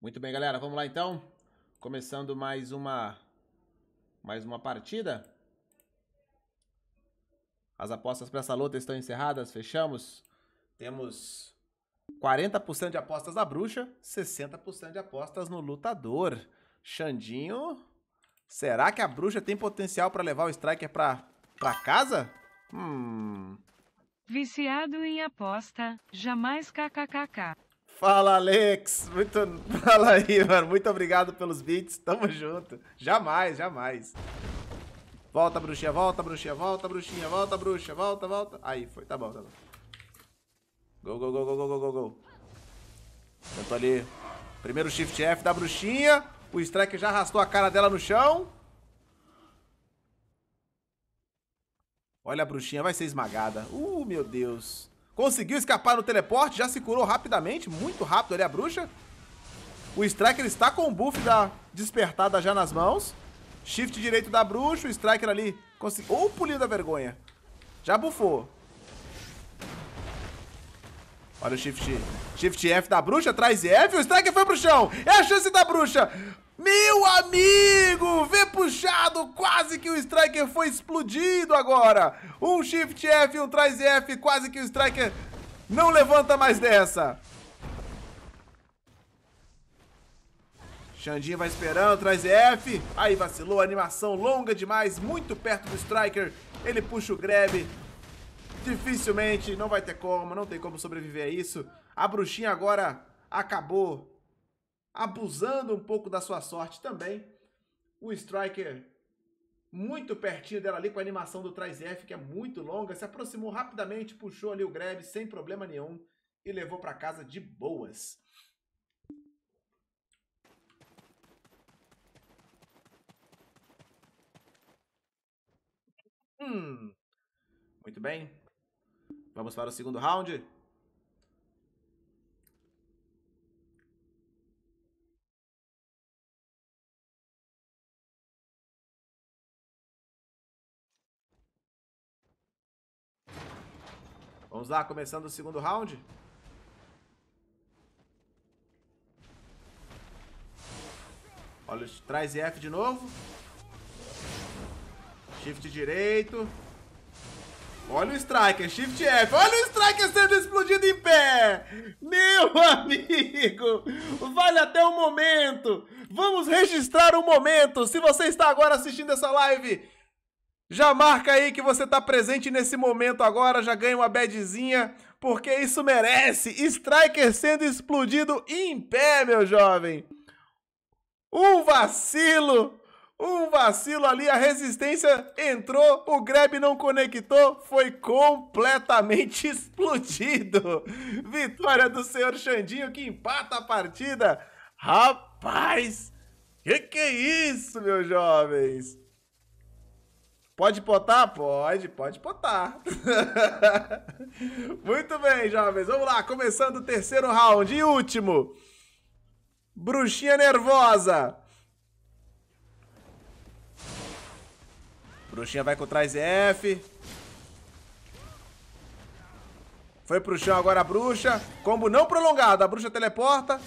Muito bem, galera, vamos lá então. Começando mais uma mais uma partida. As apostas para essa luta estão encerradas, fechamos. Temos 40% de apostas da bruxa, 60% de apostas no lutador. Xandinho, será que a bruxa tem potencial para levar o striker para para casa? Hum. Viciado em aposta, jamais kkkk. Fala, Alex. Muito... Fala aí, mano. Muito obrigado pelos beats. Tamo junto. Jamais, jamais. Volta, bruxinha. Volta, bruxinha. Volta, bruxinha. Volta, bruxa. Volta, volta. Aí, foi. Tá bom, tá bom. Go, go, go, go, go, go, go, go. Tentou ali. Primeiro shift F da bruxinha. O strike já arrastou a cara dela no chão. Olha a bruxinha, vai ser esmagada. Uh, meu Deus. Conseguiu escapar no teleporte, já se curou rapidamente, muito rápido ali a bruxa. O Striker está com o buff da despertada já nas mãos. Shift direito da bruxa, o Striker ali conseguiu... Ou oh, pulinho da vergonha. Já bufou. Olha o shift. Shift F da bruxa, traz F, o Striker foi pro chão. É a chance da bruxa. Meu amigo, vê pro quase que o Striker foi explodido agora. Um Shift F, um Traz F, quase que o Striker não levanta mais dessa. Xandinho vai esperando, traz F. Aí vacilou, animação longa demais, muito perto do Striker. Ele puxa o grab. Dificilmente, não vai ter como, não tem como sobreviver a isso. A bruxinha agora acabou abusando um pouco da sua sorte também. O Striker muito pertinho dela ali com a animação do Traz que é muito longa, se aproximou rapidamente, puxou ali o grab sem problema nenhum e levou para casa de boas. Hum, muito bem. Vamos para o segundo round. Vamos lá, começando o segundo round. Olha, traz F de novo. Shift direito. Olha o Striker, Shift F. Olha o Striker sendo explodido em pé. Meu amigo, vale até o momento. Vamos registrar o momento. Se você está agora assistindo essa live, já marca aí que você tá presente nesse momento agora, já ganha uma badzinha, porque isso merece. Striker sendo explodido em pé, meu jovem. Um vacilo um vacilo ali, a resistência entrou, o grab não conectou, foi completamente explodido. Vitória do senhor Xandinho que empata a partida. Rapaz, que que é isso, meus jovens? Pode potar, Pode, pode potar. Muito bem, jovens. Vamos lá, começando o terceiro round e último. Bruxinha nervosa. Bruxinha vai contra as F. Foi pro chão agora a bruxa. Combo não prolongado. A bruxa teleporta.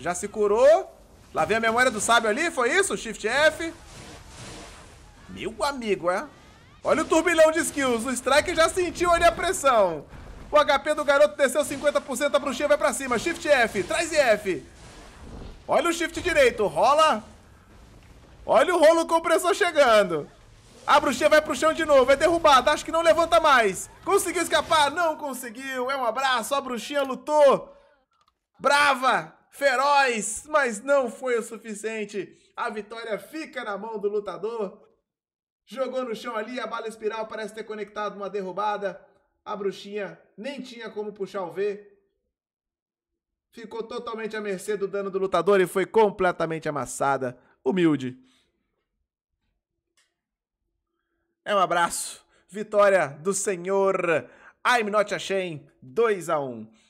Já se curou. Lá vem a memória do sábio ali. Foi isso? Shift F. Meu amigo, é? Olha o turbilhão de skills. O Strike já sentiu ali a pressão. O HP do garoto desceu 50%. A bruxinha vai pra cima. Shift F. Traz F. Olha o shift direito. Rola. Olha o rolo compressor chegando. A bruxinha vai pro chão de novo, é derrubada, acho que não levanta mais. Conseguiu escapar? Não conseguiu. É um abraço, a bruxinha lutou. Brava, feroz, mas não foi o suficiente. A vitória fica na mão do lutador. Jogou no chão ali, a bala espiral parece ter conectado uma derrubada. A bruxinha nem tinha como puxar o V. Ficou totalmente à mercê do dano do lutador e foi completamente amassada. Humilde. É um abraço. Vitória do senhor I'm Not Ashamed, 2 a 1.